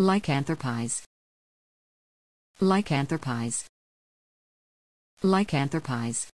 Lycanthropies. Lycanthropies. Lycanthropies.